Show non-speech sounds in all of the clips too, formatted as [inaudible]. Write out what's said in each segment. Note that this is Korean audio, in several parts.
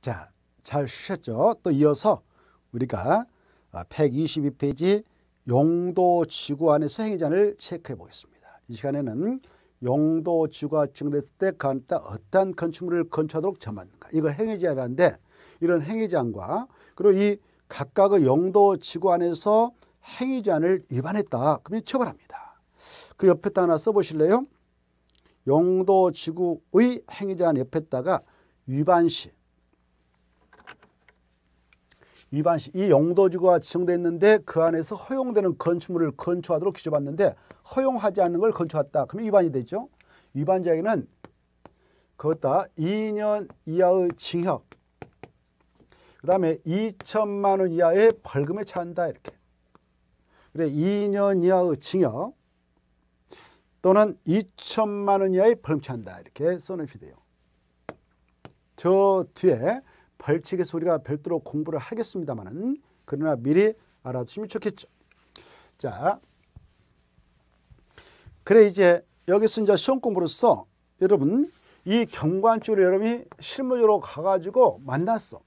자, 잘 쉬셨죠? 또 이어서 우리가 122페이지 아, 용도 지구 안에서 행위자를 체크해 보겠습니다. 이 시간에는 용도 지구가 증됐을 때 간다 어떤 건축물을 건축하도록 정는가 이걸 행위자라는데 이런 행위자과 그리고 이 각각의 용도 지구 안에서 행위자를 위반했다. 그러면 처벌합니다. 그 옆에다 하나 써보실래요? 용도 지구의 행위자한 옆에다가 위반 시 위반시 이 용도지구가 지정돼 있는데 그 안에서 허용되는 건축물을 건축하도록 규제받는데 허용하지 않는 걸 건축했다. 그러면 위반이 되죠. 위반자에게는 그것다 2년 이하의 징역 그 다음에 2천만 원 이하의 벌금에 처한다 이렇게 그래 2년 이하의 징역 또는 2천만 원 이하의 벌금 처한다 이렇게 써놓으시돼요 저 뒤에 벌칙에서 우리가 별도로 공부를 하겠습니다만은 그러나 미리 알아두시면 좋겠죠. 자, 그래 이제 여기서 이제 시험 공부로서 여러분 이 경관줄을 여러분이 실무적으로 가가지고 만났어.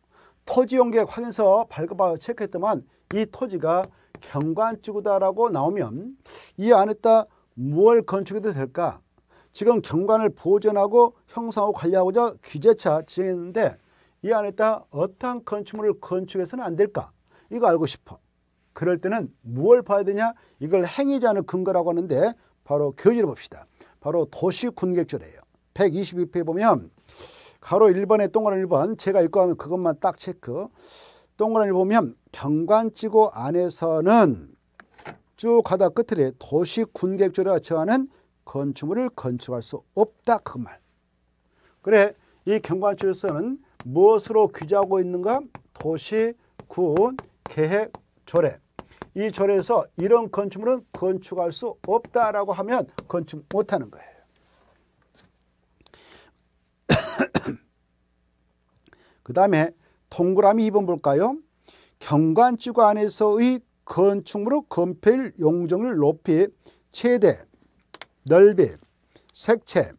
토지 용객 확인서 발급하고 체크했더만 이 토지가 경관지구다라고 나오면 이 안에 다 무얼 건축해도 될까? 지금 경관을 보존하고 형성하고 관리하고자 규제차 지정했는데 이 안에다 어떠한 건축물을 건축해서는 안 될까? 이거 알고 싶어. 그럴 때는 무엇을 봐야 되냐? 이걸 행위지 않 근거라고 하는데 바로 교지를 봅시다. 바로 도시군객조례요 122페이지 보면 가로 1번에 동그란 1번 제가 읽고 하면 그것만 딱 체크. 동그란 1 보면 경관지구 안에서는 쭉 가다 끝에 도시군객조례가 저하는 건축물을 건축할 수 없다 그 말. 그래 이 경관지구에서는 무엇으로 규제하고 있는가? 도시, 군, 계획, 조례. 이 조례에서 이런 건축물은 건축할 수 없다라고 하면 건축 못하는 거예요. [coughs] 그 다음에 동그라미 2번 볼까요? 경관지구 안에서의 건축물의 건폐율 용적률 높이, 최대, 넓이, 색채,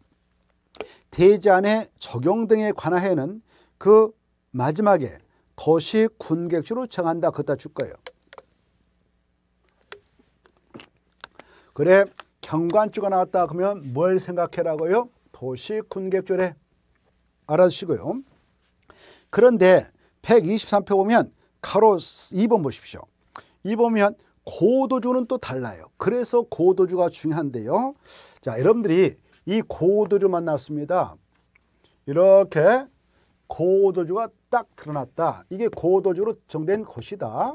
대지 안의 적용 등에 관하여는 그 마지막에 도시 군객지로 정한다. 그다 줄 거예요. 그래 경관주가 나왔다 그러면 뭘 생각해라고요? 도시 군객주래. 알아주시고요. 그런데 123표 보면 가로 2번 보십시오. 2 보면 고도주는 또 달라요. 그래서 고도주가 중요한데요. 자, 여러분들이 이 고도주 만났습니다. 이렇게 고도주가 딱 드러났다. 이게 고도주로 정된 것이다.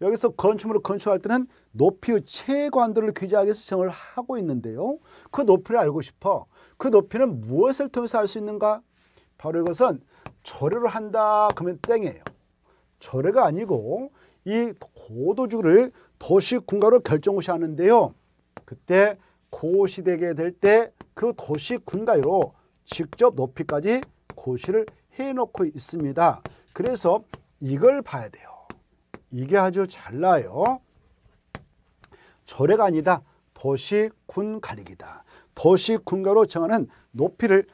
여기서 건축물을 건축할 때는 높이의 최관한도를 규제하기 위해서 정을 하고 있는데요. 그 높이를 알고 싶어. 그 높이는 무엇을 통해서 알 수 있는가? 바로 이것은 조례를 한다 그러면 땡이에요. 조례가 아니고 이 고도주를 도시군가로 결정고시 하는데요. 그때 고시되게 될 때 그 도시군가로 직접 높이까지 고시를 해놓고 있습니다. 그래서 이걸 봐야 돼요. 이게 아주 잘나요. 조례가 아니다. 도시군 가리기다. 도시군가로 정하는 높이를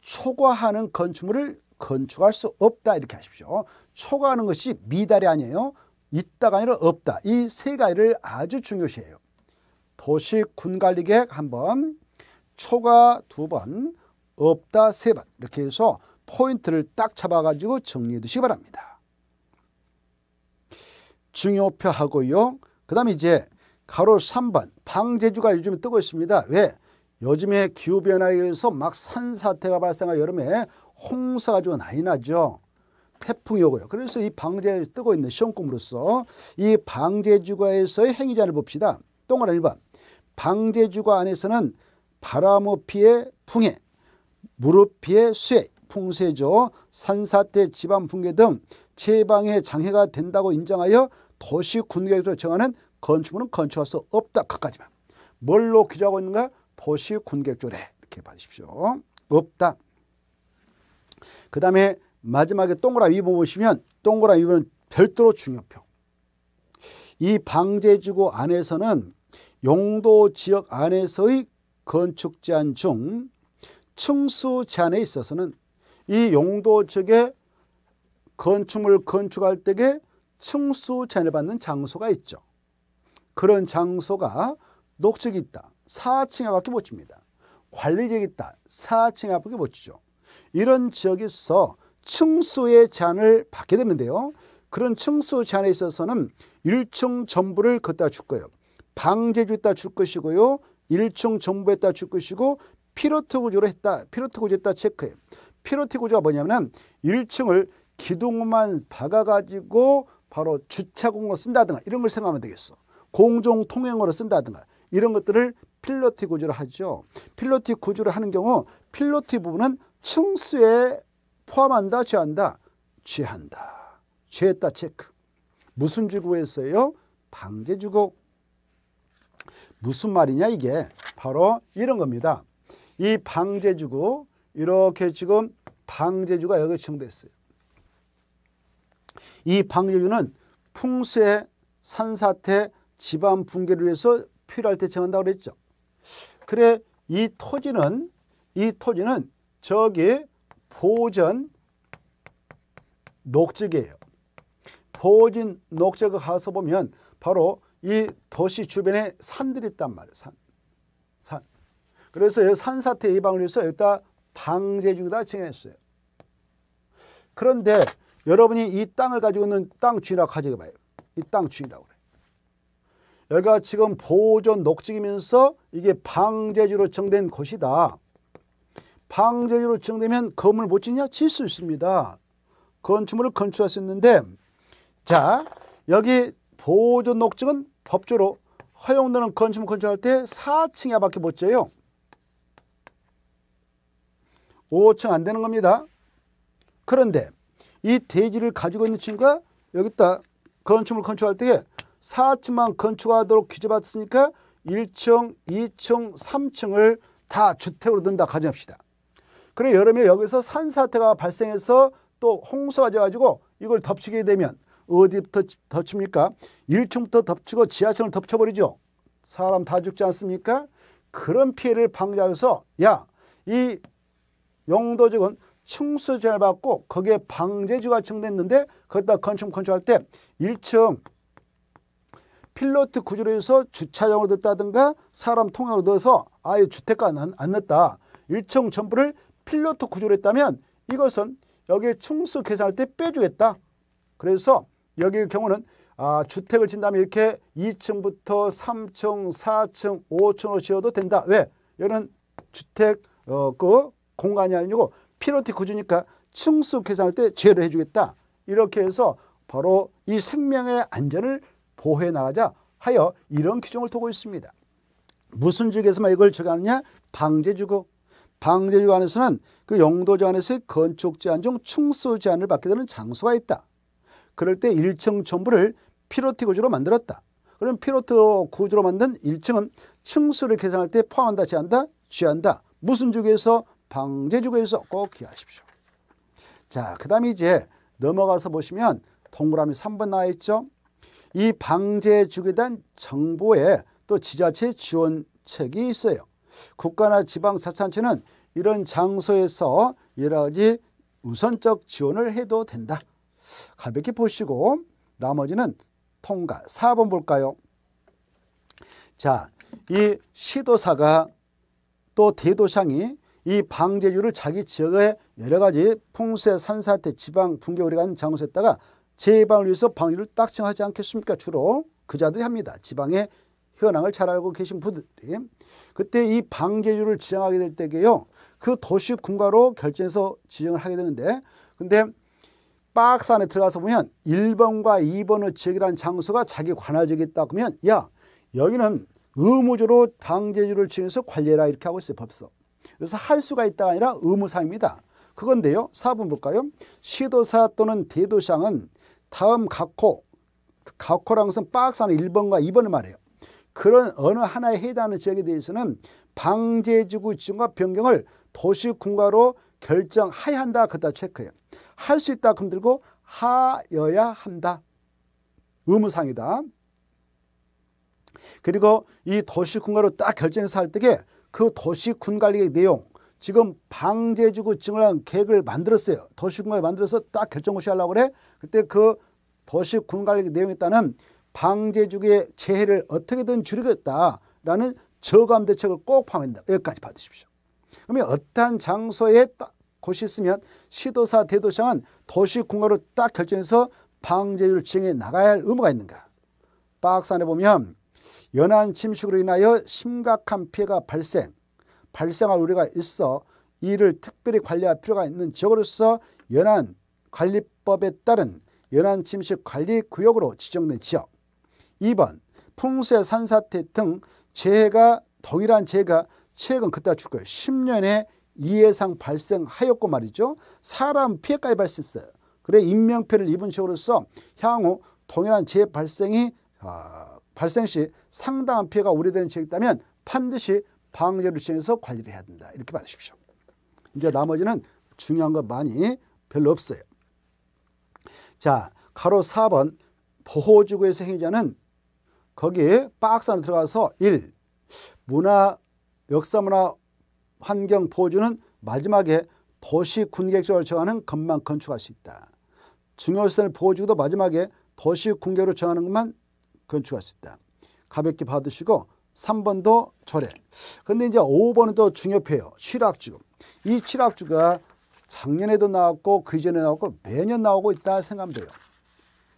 초과하는 건축물을 건축할 수 없다 이렇게 하십시오. 초과하는 것이 미달이 아니에요. 있다가 아니라 없다. 이 세 가지를 아주 중요시해요. 도시 군갈리계획한 번, 초과 두 번, 없다 세 번. 이렇게 해서 포인트를 딱 잡아가지고 정리해 두시기 바랍니다. 중요표하고요. 그 다음에 이제 가로 3번 방제주가 요즘에 뜨고 있습니다. 왜? 요즘에 기후변화에 의해서 막 산사태가 발생한 여름에 홍수가 아 많이 나죠. 태풍이 오고요. 그래서 이 방제 뜨고 있는 시험꿈으로서 이 방제주가에서의 행위자를 봅시다. 동그란 1번 방제주가 안에서는 바람의 피해 풍해, 무릎 피해 수해, 풍쇄조 산사태, 지방 붕괴 등 체방에 장애가 된다고 인정하여 도시 군계획에서 정하는 건축물은 건축할 수 없다. 끝까지만. 뭘로 규정하고 있는가? 도시 군계획조례. 이렇게 받으십시오. 없다. 그 다음에 마지막에 동그라미 보시면 동그라미 부분은 별도로 중요표. 이 방제지구 안에서는 용도 지역 안에서의 건축 제한 중 층수 제한에 있어서는 이 용도 측에 건축물 건축할 때에 층수 제한받는 장소가 있죠. 그런 장소가 녹지이 있다. 4층에 밖에 못 칩니다. 관리지역이 있다. 4층에 밖에 못 치죠. 이런 지역에서 층수의 제한을 받게 되는데요. 그런 층수 제한에 있어서는 1층 전부를 걷다 줄 거예요. 방제주 했다 줄 것이고요. 1층 전부 했다 줄 것이고 피로트 구조로 했다. 피로트 구조 했다 체크해요. 피로티 구조가 뭐냐면은 1층을 기둥만 박아가지고 바로 주차공으로 쓴다든가 이런 걸 생각하면 되겠어. 공종 통행으로 쓴다든가 이런 것들을 필로티 구조를 하죠. 필로티 구조를 하는 경우 필로티 부분은 층수에 포함한다, 취한다, 취한다, 취했다 체크. 무슨 주구에서요? 방제주구. 무슨 말이냐 이게 바로 이런 겁니다. 이 방제주구 이렇게 지금 방제주가 여기 지정됐어요. 이 방제주는 풍수의 산사태, 지방 붕괴를 위해서 필요할 때 정한다고 그랬죠. 그래 이 토지는 이 토지는 저기 보전 녹지이에요. 보진 녹지가 가서 보면 바로 이 도시 주변에 산들이 있단 말이에요. 산. 산. 그래서 산사태 예방을 위해서 여기다 방제 중다 칭했어요. 그런데 여러분이 이 땅을 가지고 있는 땅 주인이라고 가져가 봐요. 이 땅 주인이라고 그래. 여기가 지금 보존 녹지이면서 이게 방제지로 정된 곳이다. 방제지로 정되면 건물 못 짓냐? 질수 있습니다. 건축물을 건축할 수 있는데 자 여기 보존 녹지는 법적로 허용되는 건축물 건축할 때 4층 이하밖에 못어요 5층 안 되는 겁니다. 그런데 이 대지를 가지고 있는 친구가 여기다 건축물 건축할 때에 4층만 건축하도록 규제받았으니까 1층, 2층, 3층을 다 주택으로 든다 가정합시다. 그래 여름에 여기서 산사태가 발생해서 또 홍수가 져가지고 이걸 덮치게 되면 어디부터 덮칩니까? 1층부터 덮치고 지하층을 덮쳐버리죠. 사람 다 죽지 않습니까? 그런 피해를 방지하여서 야, 이 용도적은 층수제를 받고 거기에 방제주가 증대했는데 거기다 건축 건축할 때 1층 필로트 구조로 해서 주차장으로 넣었다든가 사람 통행으로 넣어서 아예 주택가는 안 넣었다. 1층 전부를 필로트 구조로 했다면 이것은 여기에 충수 계산할 때 빼주겠다. 그래서 여기의 경우는 아, 주택을 진다면 이렇게 2층부터 3층, 4층, 5층으로 지어도 된다. 왜? 이런 주택 어, 그 공간이 아니고 피로티구조니까 층수 계산할 때제를 해주겠다. 이렇게 해서 바로 이 생명의 안전을 보호해 나가자 하여 이런 규정을 두고 있습니다. 무슨 주에서만 이걸 적용하느냐? 방제주거 방제주 안에서는 그 용도조 안에서의 건축 제한 중 충수 제한을 받게 되는 장소가 있다. 그럴 때 1층 전부를 피로티 구조로 만들었다. 그럼 피로티 구조로 만든 1층은 층수를 계산할 때 포함한다, 제한다, 취한다. 무슨 주에서 방제주에서 꼭 기하십시오. 자, 그 다음에 이제 넘어가서 보시면 동그라미 3번 나와 있죠. 이 방제주에 대한 정보에 또 지자체 지원책이 있어요. 국가나 지방사산체는 이런 장소에서 여러 가지 우선적 지원을 해도 된다. 가볍게 보시고 나머지는 통과 4번 볼까요? 자, 이 시도사가 또 대도상이 이 방제율을 자기 지역의 여러 가지 풍세, 산사태, 지방, 붕괴 우려가 있는 장소에다가 재방을 위해서 방류를 딱정하지 않겠습니까? 주로 그자들이 합니다. 지방의 현황을 잘 알고 계신 분들이 그때 이 방제율을 지정하게 될 때게요. 그 도시 군가로 결정해서 지정을 하게 되는데 근데 박스 안에 들어가서 보면 1번과 2번의 지역이라는 장소가 자기 관할 지역에 있다 그러면 야 여기는 의무적으로 방제율을 지정해서 관리해라 이렇게 하고 있어요. 법서. 그래서 할 수가 있다가 아니라 의무사항입니다. 그건데요. 4번 볼까요? 시도사 또는 대도시은 다음 각호, 각호랑선 박스하 1번과 2번을 말해요. 그런 어느 하나에 해당하는 지역에 대해서는 방제지구 지정과 변경을 도시군과로 결정하야 한다. 그다 체크해요. 할 수 있다. 그럼 들고 하여야 한다. 의무상이다. 그리고 이 도시군가로 딱 결정해서 할 때게 그 도시군 관리의 내용 지금 방제지구 증을한 계획을 만들었어요. 도시군을 만들어서 딱 결정고시 하려고 그래. 그때 그 도시군 관리 내용에 따른 방제지구의 재해를 어떻게든 줄이겠다라는 저감 대책을 꼭 포함한다. 여기까지 받으십시오. 그러면 어떠한 장소에 곳이 있으면 시도사 대도시은 도시공간으로 딱 결정해서 방제율 지정해 나가야 할 의무가 있는가. 박스 안에 보면 연한 침식으로 인하여 심각한 피해가 발생, 발생할 우려가 있어 이를 특별히 관리할 필요가 있는 지역으로서 연한 관리법에 따른 연한 침식 관리 구역으로 지정된 지역. 2번 풍수의 산사태 등 재해가 동일한 재해가 최근 그때 줄 거예요. 10년에 이해상 발생하였고 말이죠. 사람 피해까지 발생했어요. 그래 인명피해를 입은 지역으로서 향후 동일한 재해 발생이 아, 발생 시 상당한 피해가 우려되는 지역이 있다면 반드시 방제를 시행해서 관리를 해야 된다. 이렇게 봐주십시오. 이제 나머지는 중요한 것 많이 별로 없어요. 자, 가로 4번 보호지구의생 행위자는 거기에 박스 안에 들어가서 1. 문화, 역사문화 환경 보호주는 마지막에 도시 군계획적으로 정하는 것만 건축할 수 있다. 중요시설 보호지구도 마지막에 도시 군계로 정하는 것만 건축할 수 있다. 가볍게 받으시고 3번도 절에. 근데 이제 5번은 또 중요해요. 실학주. 이 실학주가 작년에도 나왔고 그 전에 나왔고 매년 나오고 있다 생각하면 돼요.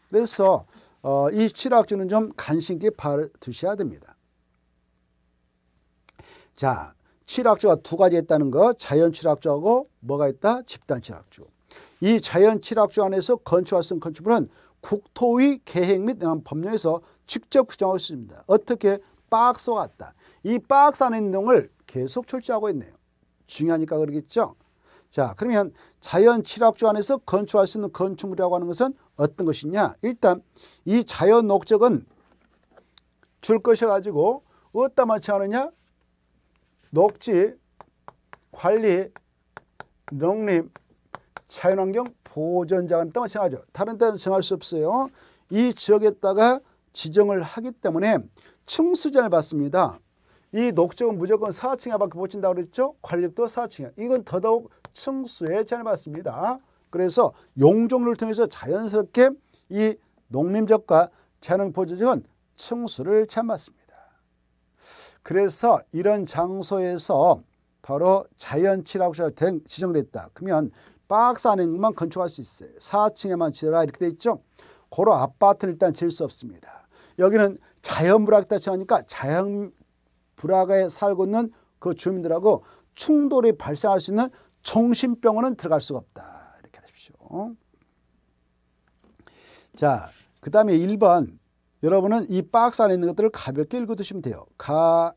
그래서 어, 이 실학주는 좀 간신히 봐두셔야 됩니다. 자, 칠학주가 두 가지 있다는 거 자연 칠학주하고 뭐가 있다? 집단 칠학주. 이 자연 칠학주 안에서 건축할수 있는 건축물은 국토의 계획 및 법령에서 직접 규정할 수 있습니다. 어떻게 박스와 같다. 이 박스 안에 내용을 계속 출제하고 있네요. 중요하니까 그러겠죠. 자 그러면 자연 칠학조 안에서 건축할 수 있는 건축물이라고 하는 것은 어떤 것이냐. 일단 이 자연 목적은 줄 것이 가지고 어디다 마치하느냐. 녹지, 관리, 농림, 자연환경 보전자는 땅을 정하죠. 다른 데는 정할 수 없어요. 이 지역에다가 지정을 하기 때문에 층수제를 받습니다. 이 녹적은 무조건 4층에 밖에 못 친다고 그랬죠? 관력도 4층에. 이건 더더욱 층수에 제한을 받습니다. 그래서 용종을 통해서 자연스럽게 이 농림적과 재능보조적은 층수를 참았습니다. 그래서 이런 장소에서 바로 자연치라고 지정됐다. 그러면 박스 안에만 건축할 수 있어요. 4층에만 지어라 이렇게 돼 있죠. 고로 아파트는 일단 지을 수 없습니다. 여기는 자연불학이다 하니까 자연불학에 살고 있는 그 주민들하고 충돌이 발생할 수 있는 정신병원은 들어갈 수가 없다. 이렇게 하십시오. 자, 그 다음에 1번 여러분은 이 박스 안에 있는 것들을 가볍게 읽어두시면 돼요. 가,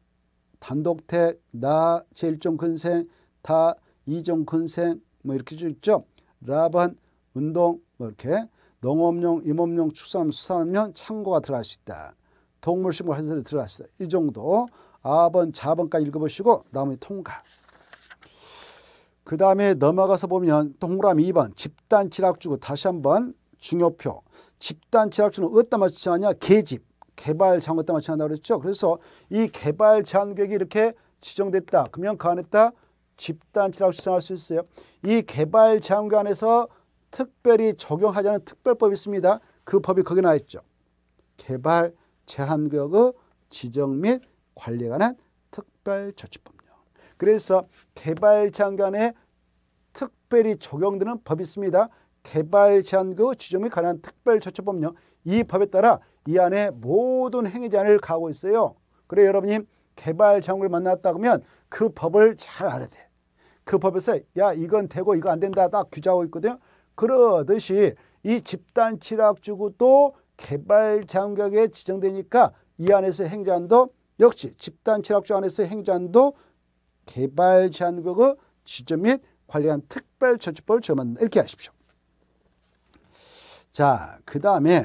단독택, 나, 제1종 근생, 다, 2종 근생, 뭐 이렇게 쭉 있죠. 라반 운동 뭐 이렇게 농업용, 임업용, 축산, 수산업용 창고가 들어갈 수 있다. 동물식물 한설이 들어갈 수 있다. 이 정도 아번, 자번까지 읽어보시고 나머지 통과. 그 다음에 넘어가서 보면 동그라미 2번 집단 치락주고 다시 한번 중요표 집단 치락주는 어디 맞추냐 개집 개발 제어디 맞추냐 그랬죠 그래서 이 개발 제한 이 이렇게 지정됐다 그러면 그 안에다 집단치라고 추천할 수 있어요. 이 개발 제한구간에서 특별히 적용하지 않 특별법이 있습니다. 그 법이 거기 나와 있죠. 개발 제한구역의 지정 및 관리에 관한 특별조치법령. 그래서 개발 제한구간에 특별히 적용되는 법이 있습니다. 개발 제한구 지정 및 관한 특별조치법령. 이 법에 따라 이 안에 모든 행위 제한을 가하고 있어요. 그래 여러분이 개발 제한구를 만났다 그러면 그 법을 잘 알아야 돼. 그 법에서 야 이건 되고 이거 안 된다 딱 규정하고 있거든요. 그러듯이 이 집단 칠학주구도 개발 장벽에 지정되니까 이 안에서 행자도 역시 집단 칠학주 안에서 행자도 개발 장벽의 지점 및 관리한 특별 처치법을 정한다. 이렇게 하십시오. 자, 그 다음에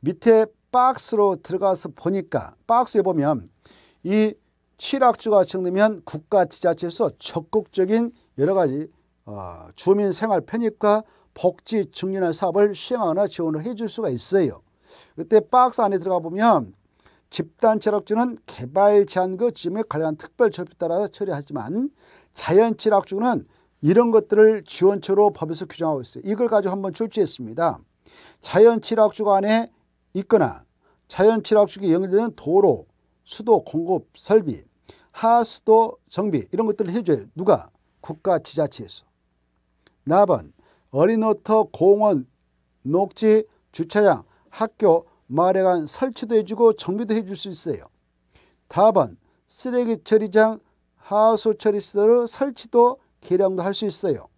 밑에 박스로 들어가서 보니까 박스에 보면 이 칠학주가 증되면 국가 지자체에서 적극적인 여러 가지 어, 주민 생활 편입과 복지 증진할 사업을 시행하거나 지원을 해줄 수가 있어요. 그때 박스 안에 들어가 보면 집단 칠학주는 개발 제한과 지역에 관련한 특별 조치에 따라 처리하지만 자연 칠학주는 이런 것들을 지원처로 법에서 규정하고 있어요. 이걸 가지고 한번 출제했습니다. 자연 칠학주가 안에 있거나 자연 칠학주에 연결되는 도로, 수도 공급 설비, 하수도 정비 이런 것들을 해줘요. 누가? 국가 지자체에서. 나번 어린오터 공원 녹지 주차장 학교 마을에 간 설치도 해주고 정비도 해줄 수 있어요. 다번 쓰레기 처리장 하수 처리시설 설치도 개량도 할 수 있어요.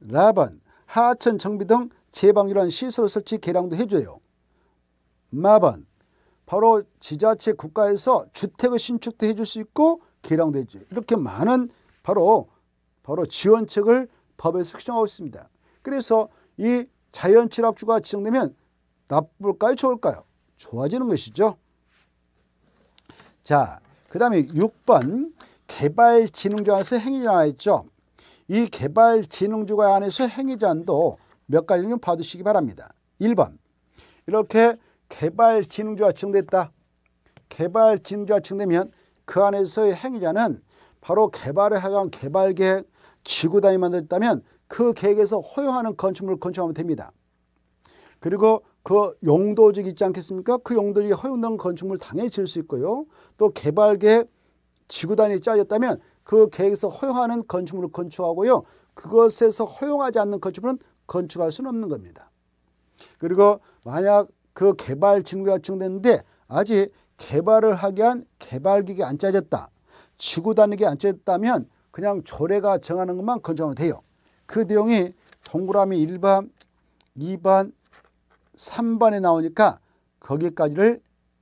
라번 하천 정비 등 제방이란 시설 설치 개량도 해줘요. 마번 바로 지자체 국가에서 주택을 신축도 해줄 수 있고 개량도 해주 이렇게 많은 바로 바로 지원책을 법에서 규정하고 있습니다. 그래서 이 자연 친락주가 지정되면 나쁠까요? 좋을까요? 좋아지는 것이죠. 자, 그 다음에 6번 개발진흥조 안에서 행위제안 죠이 개발진흥조가 안에서 행위제도몇 가지를 좀봐시기 바랍니다. 1번 이렇게 개발 진능주와 지정됐다. 개발 진능주와 지정되면 그 안에서의 행위자는 바로 개발을 하간 개발 계획, 지구 단위 만들었다면 그 계획에서 허용하는 건축물을 건축하면 됩니다. 그리고 그 용도직 있지 않겠습니까? 그 용도직에 허용된 건축물 당연히 지을 수 있고요. 또 개발 계획, 지구 단위 짜졌다면 그 계획에서 허용하는 건축물을 건축하고요. 그것에서 허용하지 않는 건축물은 건축할 수는 없는 겁니다. 그리고 만약 그 개발 진구가 확정됐는데 아직 개발을 하게 한 개발기계 안 짜졌다. 지구 단위계 안 짜졌다면 그냥 조례가 정하는 것만 건조하면 돼요. 그 내용이 동그라미 1번, 2번, 3번에 나오니까 거기까지를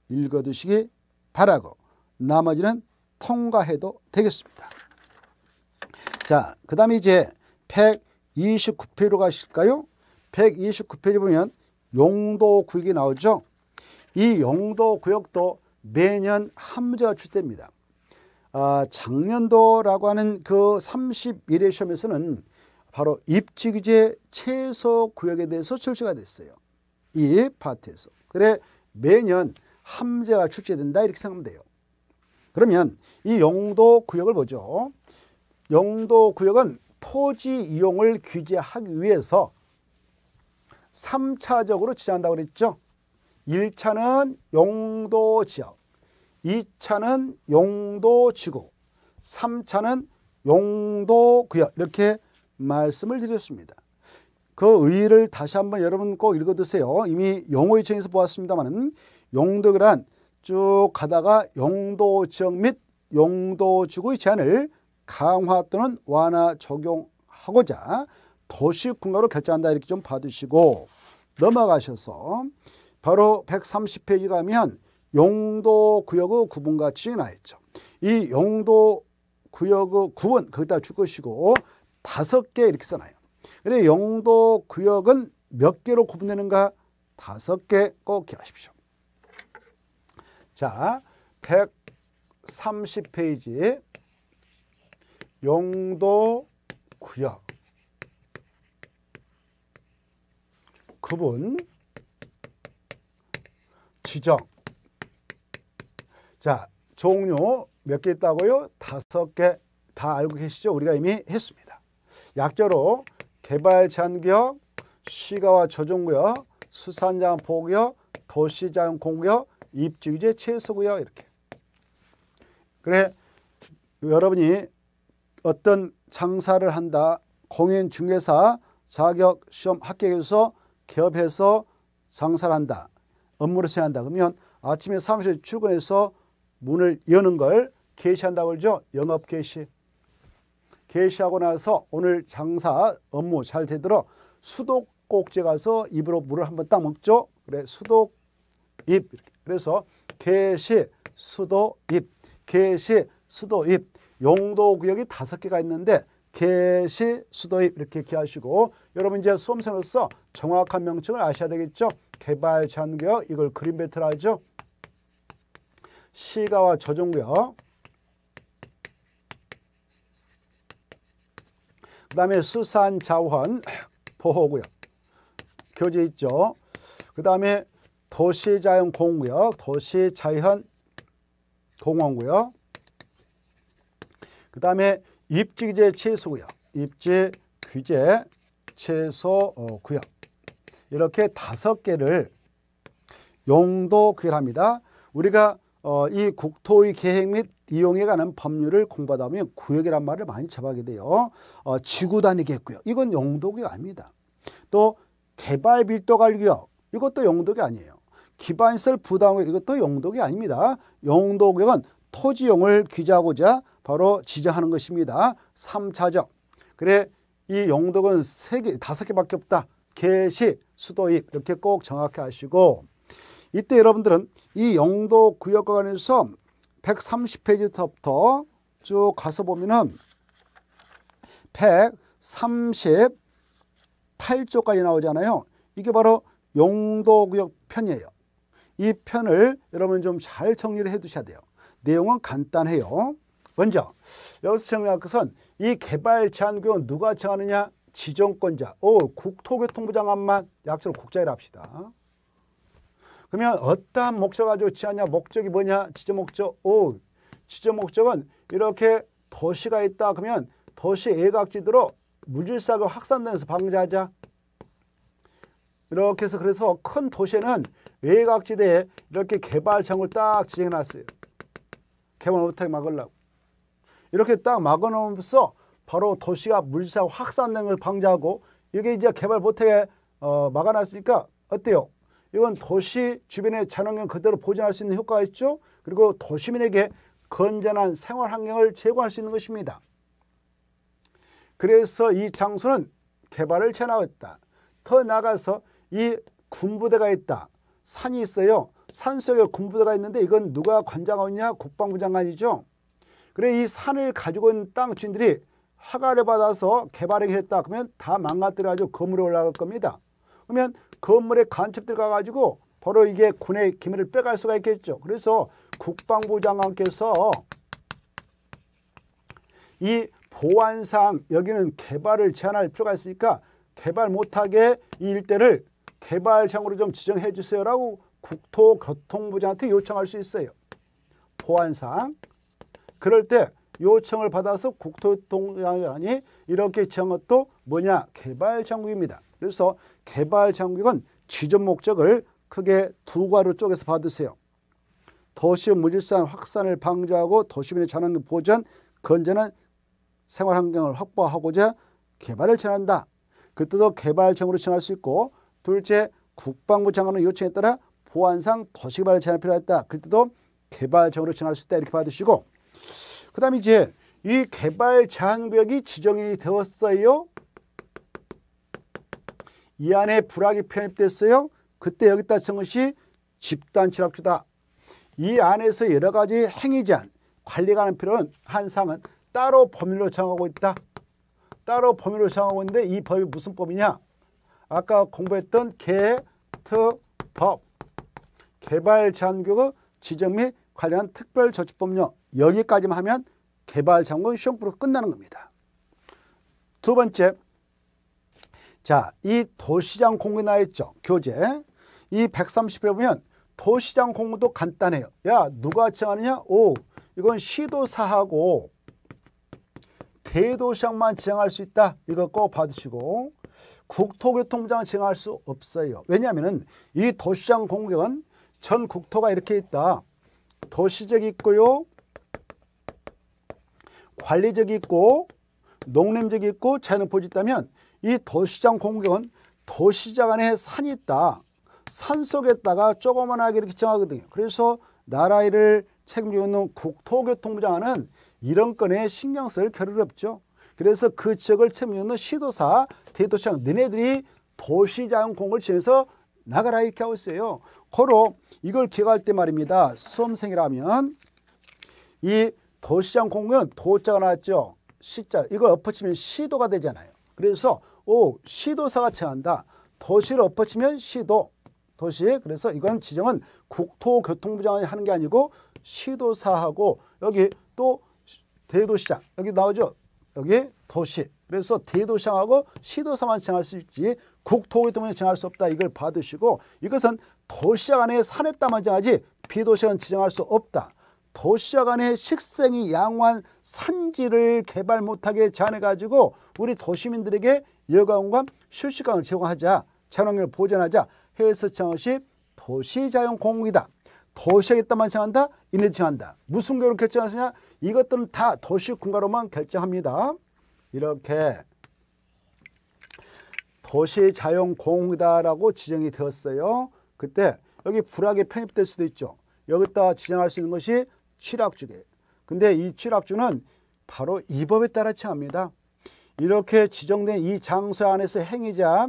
읽어두시기 바라고 나머지는 통과해도 되겠습니다. 자, 그 다음에 이제 1 2 9페이로 가실까요? 129페이지 보면 용도구역이 나오죠. 이 용도구역도 매년 함유 출제됩니다. 아, 작년도라고 하는 그 31회 시험에서는 바로 입지규제 최소 구역에 대해서 출제가 됐어요. 이 파트에서. 그래 매년 함재가 출제된다 이렇게 생각하면 돼요. 그러면 이 용도 구역을 보죠. 용도 구역은 토지 이용을 규제하기 위해서 3차적으로 지정한다고 그랬죠. 일차는 용도 지역, 이차는 용도 지구, 삼차는 용도 구역 이렇게 말씀을 드렸습니다. 그 의의를 다시 한번 여러분 꼭 읽어두세요. 이미 용어의 정에서 보았습니다만 용도란 쭉 가다가 용도 지역 및 용도 지구의 제한을 강화 또는 완화 적용하고자 도시군가로 결정한다 이렇게 좀받으시고 넘어가셔서 바로 130페이지 가면 용도 구역의 구분과 추나하 있죠. 이 용도 구역의 구분 거기다 줄 것이고 다섯 개 이렇게 써놔요. 그래 용도 구역은 몇 개로 구분되는가? 다섯 개 꼭 기하십시오. 자, 130페이지 용도 구역 구분, 지정. 자, 종류 몇 개 있다고요? 다섯 개 다 알고 계시죠? 우리가 이미 했습니다. 약자로 개발 제한구역, 시가와 저종구역, 수산장 보호구역, 도시장 공구역, 입지규제 최소구역 이렇게. 그래 여러분이 어떤 장사를 한다 공인중개사 자격 시험 합격해서 개업해서 장사를 한다. 업무를 해야 한다. 그러면 아침에 사무실 출근해서 문을 여는 걸 개시한다고 그러죠. 영업 개시. 개시하고 나서 오늘 장사 업무 잘 되도록 수도꼭지 가서 입으로 물을 한번 딱 먹죠. 그래 수도 입 그래서 개시 수도 입 개시 수도 입 용도 구역이 다섯 개가 있는데 개시, 수도입 이렇게 기하시고 여러분 이제 수험생으로서 정확한 명칭을 아셔야 되겠죠. 개발 제한구역 이걸 그린 배틀 하죠. 시가와 저종구역 그 다음에 수산 자원 보호구역 교재 있죠. 그 다음에 도시자연 공구역, 도시자연 공원구역 그 다음에 입지규제 최소구역, 입지규제 최소구역 어, 이렇게 다섯 개를 용도 규율합니다. 우리가 어, 이 국토의 계획 및 이용에 관한 법률을 공부하다 보면 구역이란 말을 많이 접하게 돼요. 어, 지구 단위 계획구역. 이건 용도구역 아닙니다. 또 개발 밀도관리구역 이것도 용도구 아니에요. 기반시설 부담구역 이것도 용도구 아닙니다. 용도구역은 토지용을 규제하고자 바로 지정하는 것입니다. 3차적. 그래 이 용도는 3개, 5개밖에 없다. 개시, 수도입 이렇게 꼭 정확히 아시고 이때 여러분들은 이 영도 구역과 관해서 130페이지부터 쭉 가서 보면은 138조까지 나오잖아요. 이게 바로 용도구역 편이에요. 이 편을 여러분 좀 잘 정리를 해 두셔야 돼요. 내용은 간단해요. 먼저 여기서 정리할 것은 이 개발 제한 구역 누가 정하느냐? 지정권자. 오, 국토교통부 장관만 약처 국장이라 합시다. 그러면 어떠한 목적을 가지고 지하냐? 목적이 뭐냐? 지정 목적. 오, 지정 목적은 이렇게 도시가 있다. 그러면 도시 애각지대로 물질사가 확산되면서 방지하자. 이렇게 해서 그래서 큰 도시에는 외곽지대에 이렇게 개발 창을 딱 지정해놨어요. 개발 못하게 막으려고. 이렇게 딱 막아놓으면서 바로 도시가 물리사 확산되는 걸 방지하고 이게 이제 개발 못하게 어, 막아놨으니까 어때요? 이건 도시 주변의 자연환경 그대로 보존할 수 있는 효과가 있죠. 그리고 도시민에게 건전한 생활 환경을 제공할 수 있는 것입니다. 그래서 이 장소는 개발을 채나왔다. 더 나아가서 이 군부대가 있다. 산이 있어요. 산속에 군부대가 있는데 이건 누가 관장하느냐 국방부 장관이죠. 그래 이 산을 가지고 있는 땅 주인들이 허가를 받아서 개발을 했다 그러면 다 망가뜨려가지고 건물에 올라갈 겁니다. 그러면 건물에 간첩들가 가지고 바로 이게 군의 기밀을 빼갈 수가 있겠죠. 그래서 국방부 장관께서 이 보안상 여기는 개발을 제한할 필요가 있으니까 개발 못하게 이 일대를 개발장으로 좀 지정해 주세요라고 국토교통부장한테 요청할 수 있어요. 보안상 그럴 때 요청을 받아서 국토교통부장이 이렇게 지은 것도 뭐냐 개발정국입니다. 그래서 개발정국은 지점 목적을 크게 두 가로 쪼개서 봐두세요. 도시 물질산 확산을 방지하고 도시민의 자원경 보전, 건전한 생활환경을 확보하고자 개발을 전한다. 그때도 개발정으로 정할 수 있고 둘째 국방부 장관의 요청에 따라 보안상 도시개발을 제한할 필요가 있다. 그때도 개발정으로 제할수 있다. 이렇게 받으시고 그 다음에 이제 이 개발 제한구역이 지정이 되었어요. 이 안에 불악이 편입됐어요. 그때 여기다 쓴 것이 집단취락주다. 이 안에서 여러 가지 행위 제한, 관리가 하는 필요는 한상은 따로 법률로 정하고 있다. 따로 법률로 정하고 있는데 이 법이 무슨 법이냐? 아까 공부했던 개특법. 개발 제한 규격 지정 및 관련 특별 저축법령 여기까지만 하면 개발 장군 시험 부로 끝나는 겁니다. 두 번째, 자, 이 도시장 공부 나 있죠. 교재. 이 130회 보면 도시장 공부도 간단해요. 야, 누가 지정하느냐? 오, 이건 시도사하고 대도시장만 지정할 수 있다. 이거 꼭 받으시고 국토교통부장 지정할 수 없어요. 왜냐하면 이 도시장 공격은 전 국토가 이렇게 있다. 도시적이 있고요. 관리적이 있고 농림적이 있고 자연포지 있다면 이 도시장 공격은 도시장 안에 산이 있다. 산 속에다가 조그만하게 이렇게 정하거든요. 그래서 나라를 책임지고 있는 국토교통부장은 이런 건에 신경 쓸겨를 없죠. 그래서 그 지역을 책임지는 시도사, 대도시장 너네들이 도시장 공을 지어서 나가라 이렇게 하고 있어요. 고로 이걸 기억할 때 말입니다. 수험생이라면 이 도시장 공은 도자가 나왔죠. 시자 이걸 엎어치면 시도가 되잖아요. 그래서 오 시도사가 채한다. 도시를 엎어치면 시도 도시 그래서 이건 지정은 국토교통부 장이 하는 게 아니고 시도사하고 여기 또 대도시장 여기 나오죠. 여기 도시 그래서 대도시장하고 시도사만 정할 수 있지 국토의 도면에 정할 수 없다. 이걸 받으시고 이것은 도시 안에 산에 따만지하지 비도시는 지정할 수 없다. 도시와 간의 식생이 양호한 산지를 개발 못하게 제한해가지고 우리 도시민들에게 여가공간 휴식강을 제공하자 자연환경을 보존하자 해외에서 정시 도시자연공국이다. 도시에 따다만 정한다. 인해 정한다. 무슨 결로 결정하시냐 이것들은 다 도시 공간으로만 결정합니다. 이렇게 도시 의 자연 공이다라고 지정이 되었어요. 그때 여기 불악에 편입될 수도 있죠. 여기다 지정할 수 있는 것이 칠악주계. 근데 이 칠악주는 바로 이 법에 따라 취합니다. 이렇게 지정된 이 장소 안에서 행위자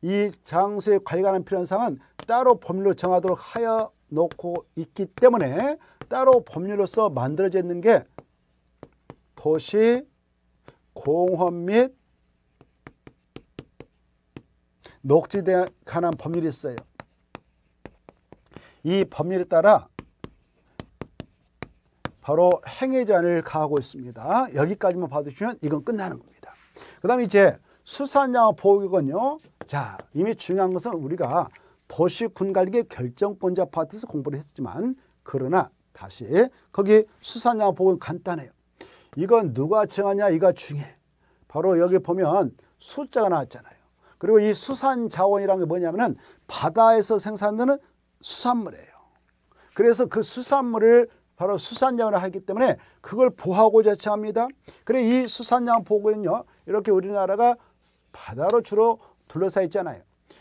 이 장소에 관리하는 필요한 사항은 따로 법률로 정하도록 하여 놓고 있기 때문에 따로 법률로서 만들어져 있는 게 도시 공헌 및 녹지대에 관한 법률이 있어요. 이 법률에 따라 바로 행위전을 가하고 있습니다. 여기까지만 봐주시면 이건 끝나는 겁니다. 그 다음에 이제 수산양 보호구역요 자, 이미 중요한 것은 우리가 도시군관리 결정권자 파트에서 공부를 했지만 그러나 다시 거기 수산양 보호구역 간단해요. 이건 누가 정하냐 이가 중요해. 바로 여기 보면 숫자가 나왔잖아요. 그리고 이 수산 자원이라는 게 뭐냐면은 바다에서 생산되는 수산물이에요. 그래서 그 수산물을 바로 수산자원을 하기 때문에 그걸 보하고 호자치합니다 그래 이 수산자원 보고는요 이렇게 우리나라가 바다로 주로 둘러싸여 있잖아요.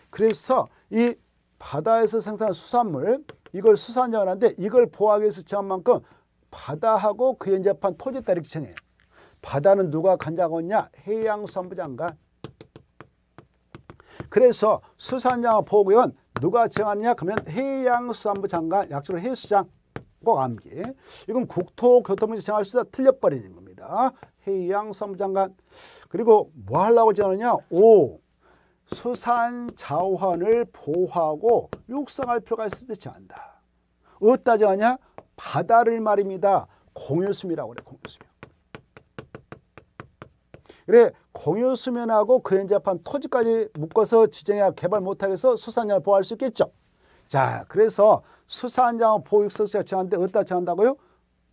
그래서 이 바다에서 생산 한 수산물 이걸 수산자원한데 이걸 보호하기 위해서 지한 만큼 바다하고 그 연접한 토지 따리 기정해 바다는 누가 간장었냐? 해양선부 장관. 그래서 수산양 보호구역은 누가 정하느냐 그러면 해양수산부 장관 약조로 해수장 꼭 암기 이건 국토교통부에서 정할 수 있다 틀려버리는 겁니다 해양수산부 장관 그리고 뭐 하려고 정하느냐 오 수산 자원을 보호하고 육성할 필요가 있을 듯이 한다 어디다 정하냐 바다를 말입니다 공유수미라고 그래 공유수 그래 공유 수면하고 근접한 토지까지 묶어서 지정해야 개발 못하겠어 수산장을 보호할 수 있겠죠. 자, 그래서 수산장 보육서정 저한테 어디다 정한다고요?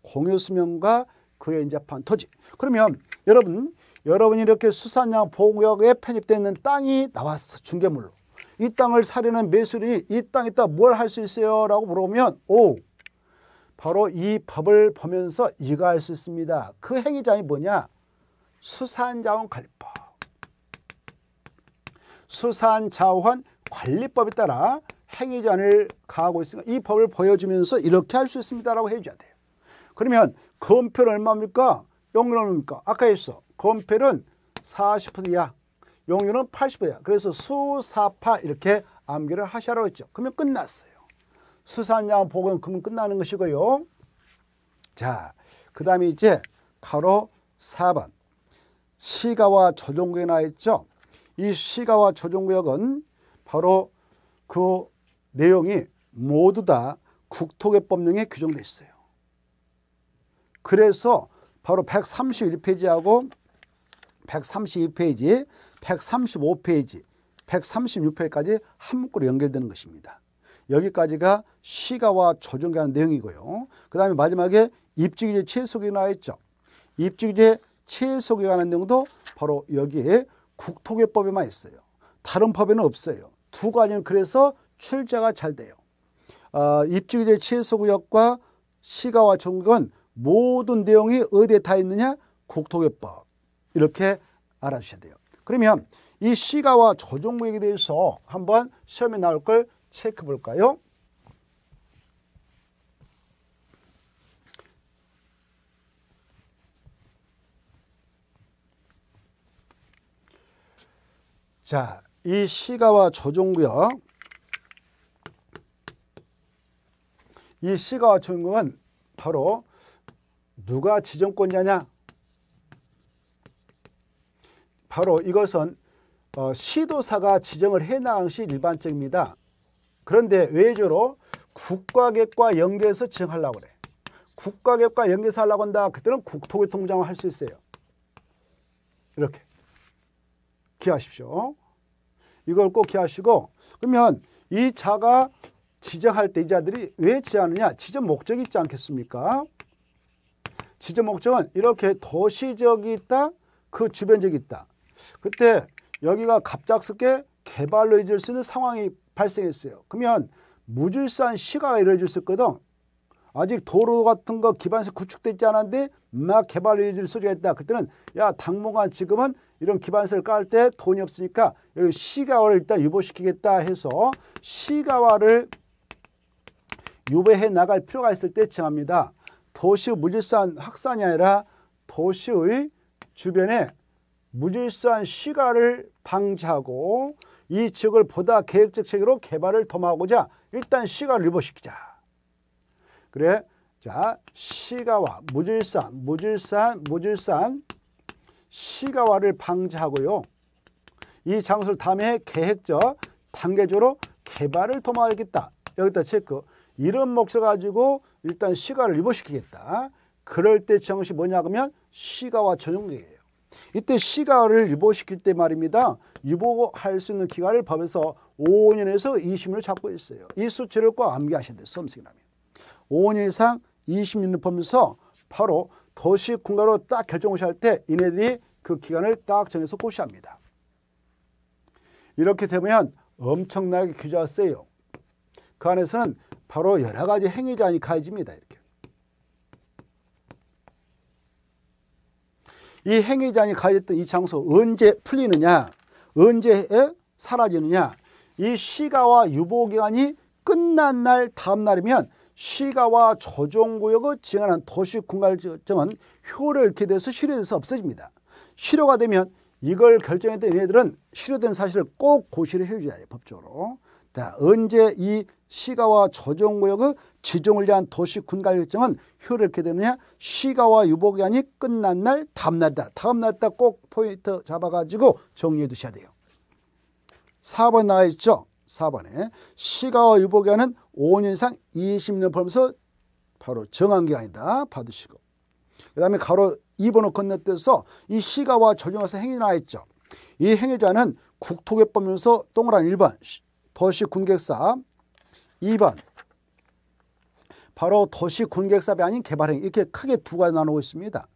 공유 수면과 그에 인접한 토지. 그러면 여러분, 여러분이 이렇게 수산양 보호구역에 편입되어 있는 땅이 나왔어, 중개물로. 이 땅을 사려는 매수인이 이 땅에다 뭘 할 수 있어요? 라고 물어보면 오, 바로 이 법을 보면서 이거 할 수 있습니다. 그 행위장이 뭐냐? 수산자원 관리법. 수산자원 관리법에 따라 행위전을 가하고 있으니까 이 법을 보여주면서 이렇게 할 수 있습니다라고 해줘야 돼요. 그러면 건폐는 얼마입니까? 용료는 뭡니까? 아까 했어. 건폐는 40%이 용료는 80%이 그래서 수사파 이렇게 암기를 하시라고 했죠. 그러면 끝났어요. 수산양 복원 그러면 끝나는 것이고요. 자, 그 다음에 이제 가로 4번. 시가와 조정구에 나 있죠. 이 시가와 조정구역은 바로 그 내용이 모두 다 국토개법령에 규정돼 있어요. 그래서 바로 131페이지하고 132페이지, 135페이지, 136페이지까지 한 문구로 연결되는 것입니다. 여기까지가 시가와 조정하는 내용이고요. 그 다음에 마지막에 입지규제 최소기나 있죠. 입지규제 채소에 관한 내용도 바로 여기에 국토개법에만 있어요. 다른 법에는 없어요. 두 가지는 그래서 출제가 잘 돼요. 어, 아, 입주기대 취소구역과 시가와 종건 모든 내용이 어디에 다 있느냐? 국토개법 이렇게 알아주셔야 돼요. 그러면 이 시가와 조정구역에 대해서 한번 시험에 나올 걸 체크 해 볼까요? 자, 이 시가와 조종구역 이 시가와 조종구역은 바로 누가 지정권자냐? 바로 이것은 어, 시도사가 지정을 해나간 시 일반적입니다. 그런데 외조로 국가객과 연계해서 지정하려고 그래. 국가객과 연계해서 하려고 한다. 그때는 국토교통장을 할 수 있어요. 이렇게. 기하십시오. 이걸 꼭 기하시고 그러면 이 자가 지정할 때 이 자들이 왜 지하느냐? 지정 목적이 있지 않겠습니까? 지정 목적은 이렇게 도시적이 있다, 그 주변적이 있다. 그때 여기가 갑작스럽게 개발로 이어질 수 있는 상황이 발생했어요. 그러면 무질산 시가가 이루어질 수 있거든. 아직 도로 같은 거기반시설 구축되지 않았는데 막 개발 해질 소리가 있다. 그때는 야 당분간 지금은 이런 기반세를 깔 때 돈이 없으니까 여기 시가와를 일단 유보시키겠다 해서 시가와를 유배해 나갈 필요가 있을 때 칭합니다. 도시 물질산 확산이 아니라 도시의 주변에 물질산 시가를 방지하고 이 지역을 보다 계획적 체계로 개발을 도모하고자 일단 시가를 유보시키자. 그래 자 시가와 무질산 무질산 무질산 시가와를 방지하고요. 이 장소를 다음 계획적 단계적으로 개발을 도모하겠다. 여기다 체크. 이런 목적을 가지고 일단 시가를 유보시키겠다. 그럴 때 정시 뭐냐 그면 시가와 전용계예요. 이때 시가를 유보시킬 때 말입니다. 유보할 수 있는 기간을 법에서 5년에서 20년을 잡고 있어요. 이 수치를 꼭 암기하셔야 돼요. 수험생이라면. 5년 이상 20년 을 보면서 바로 도시 공간으로딱 결정 고시할 때 이네들이 그 기간을 딱 정해서 고시합니다. 이렇게 되면 엄청나게 규제가 세요. 그 안에서는 바로 여러 가지 행위 제이 가해집니다. 이렇게. 이 행위 제이 가해졌던 이 장소 언제 풀리느냐, 언제 사라지느냐, 이 시가와 유보 기간이 끝난 날 다음 날이면 시가와 조정구역을 지향하는 도시공간정은 효를 잃게 돼서 실효돼서 없어집니다. 실효가 되면 이걸 결정했던 얘네들은 실효된 사실을 꼭 고시를 해줘야 해요. 법적으로. 자, 언제 이 시가와 조정구역의 지정을 위한 도시군갈결정은 효를 잃게 되느냐 시가와 유보기한이 끝난 날 다음날이다. 다음날이다 꼭 포인트 잡아가지고 정리해 두셔야 돼요. 4번 나와 있죠. 4번에 시가와 유보기 하는 5년 이상 20년 벌면서 바로 정한기간이다 받으시고 그 다음에 가로 2번으건너뛰서이 시가와 적용해서 행위 나와있죠. 이 행위자는 국토개법면서 동그란 1번 도시 군객사 2번 바로 도시 군객사업 아닌 개발행 이렇게 크게 두 가지 나누고 있습니다.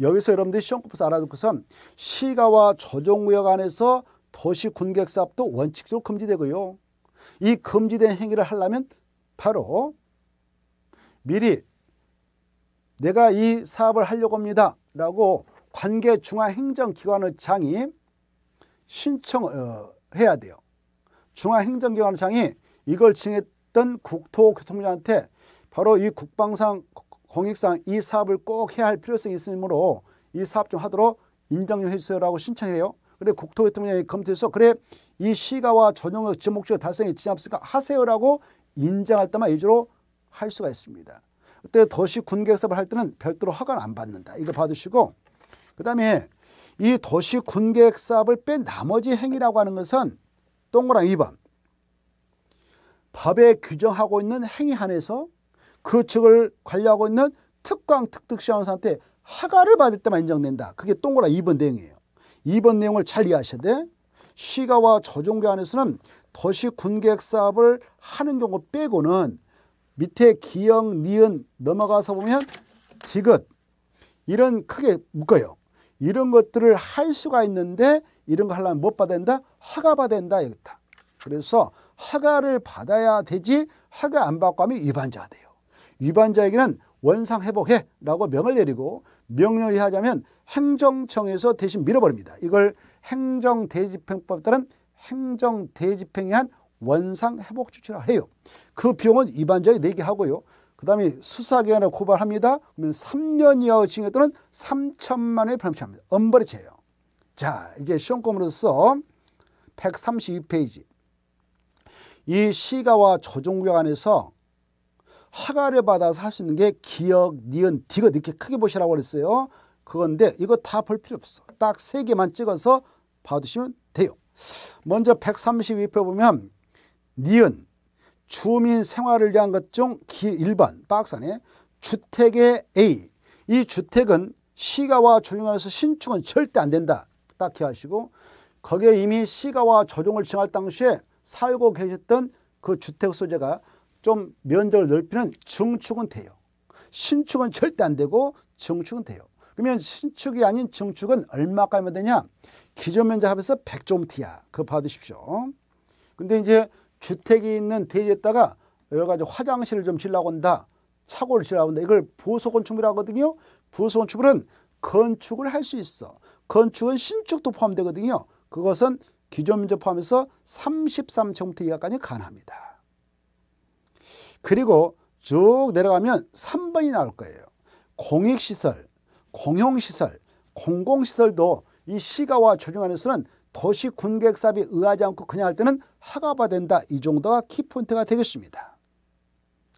여기서 여러분들이 시험 공에서 알아둘 것은 시가와 조정구역 안에서 도시 군객 사업도 원칙적으로 금지되고요. 이 금지된 행위를 하려면 바로 미리 내가 이 사업을 하려고 합니다. 라고 관계 중앙행정기관의 장이 신청해야 어, 돼요. 중앙행정기관의 장이 이걸 징했던 국토교통부한테 바로 이 국방상 공익상 이 사업을 꼭 해야 할 필요성이 있으므로 이 사업 좀 하도록 인정 좀 해주세요라고 신청해요. 그래 국토교통부장이 검토해서 그래 이 시가와 전용의 지목적 달성이 지장 없으니까 하세요라고 인정할 때만 위주로 할 수가 있습니다. 그때 도시 군계획사업을 할 때는 별도로 허가를 안 받는다. 이거 받으시고 그다음에 이 도시 군계획사업을 뺀 나머지 행위라고 하는 것은 동그랑 2번 법에 규정하고 있는 행위 한에서 그 측을 관리하고 있는 특강 특득시험사한테 허가를 받을 때만 인정된다. 그게 동그라 2번 대응이에요. 이번 내용을 잘 이해하셔야 돼. 시가와 저종교 안에서는 도시 군객 사업을 하는 경우 빼고는 밑에 기역, 니은 넘어가서 보면 디귿 이런 크게 묶어요. 이런 것들을 할 수가 있는데 이런 거 하려면 못 받아야 된다? 허가 받아야 된다. 여기다. 그래서 허가를 받아야 되지 허가 안 받고 하면 위반자 가 돼요. 위반자에게는 원상 회복해 라고 명을 내리고 명령을 하자면 행정청에서 대신 밀어버립니다. 이걸 행정대집행법 따른 행정대집행에 한 원상회복조치라 해요. 그 비용은 이반자에 내게 하고요. 그 다음에 수사기관에 고발합니다. 그러면 3년 이하 징역 또는 3천만 원의 벌금합니다. 엄벌이체예요. 자, 이제 시험권으로서 132페이지. 이 시가와 조정구역 안에서 허가를 받아서 할 수 있는 게 기역, 니은, 디귿 이렇게 크게 보시라고 그랬어요. 그건데 이거 다 볼 필요 없어. 딱 세 개만 찍어서 봐두시면 돼요. 먼저 132표 보면 니은 주민 생활을 위한 것중 1번 박스 안에 주택의 A 이 주택은 시가와 조용하에서 신축은 절대 안 된다. 딱기하시고 거기에 이미 시가와 조정을 정할 당시에 살고 계셨던 그 주택 소재가 좀 면적을 넓히는 증축은 돼요. 신축은 절대 안 되고 증축은 돼요. 그러면 신축이 아닌 증축은 얼마까지면 되냐? 기존 면적 합해서 100제곱미터야. 그거 받으십시오. 근데 이제 주택이 있는 대지에다가 여러 가지 화장실을 좀지라고 한다. 차고를 지으고 한다. 이걸 보수건축이라고 하거든요. 보수건축물은 건축을 할 수 있어. 건축은 신축도 포함되거든요. 그것은 기존 면적 포함해서 3 3정곱미터 이하까지 가능합니다. 그리고 쭉 내려가면 3번이 나올 거예요. 공익시설, 공용시설, 공공시설도 이 시가와 조정안에서는 도시 군객사업에 의하지 않고 그냥 할 때는 하가봐 된다. 이 정도가 키포인트가 되겠습니다.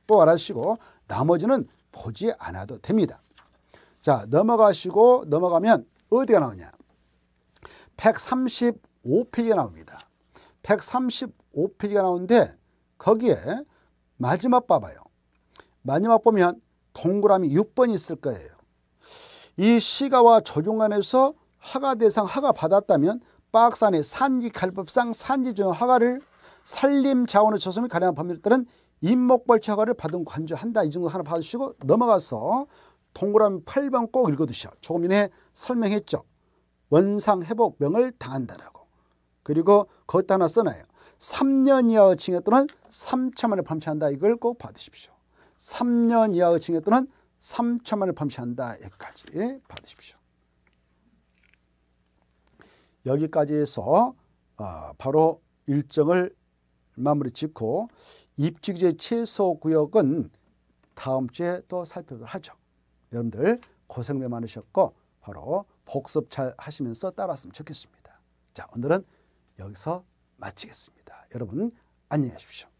꼭 알아주시고 나머지는 보지 않아도 됩니다. 자 넘어가시고 넘어가면 어디가 나오냐 135페이지가 나옵니다. 135페이지가 나오는데 거기에 마지막 봐봐요. 마지막 보면 동그라미 6번이 있을 거예요. 이 시가와 조정관에서 하가 대상 하가 받았다면 박스 안에 산지 갈법상 산지 조정 하가를 산림 자원을 조성및 가량 범위를 따른 임목벌치 허가를 받은 관주한다. 이 정도 하나 봐주시고 넘어가서 동그라미 8번 꼭 읽어두셔. 조금 전에 설명했죠. 원상 회복명을 당한다라고. 그리고 거기다 하나 써놔요. 3년 이하의 징역 또는 3천만 을 범죄한다. 이걸 꼭 받으십시오. 3년 이하의 징역 또는 3천만 을 범죄한다. 여기까지 받으십시오. 여기까지 해서 어, 바로 일정을 마무리 짓고 입직제 최소 구역은 다음 주에 또 살펴보도록 하죠. 여러분들 고생들 많으셨고 바로 복습 잘 하시면서 따라왔으면 좋겠습니다. 자 오늘은 여기서 마치겠습니다. 여러분 안녕히 계십시오.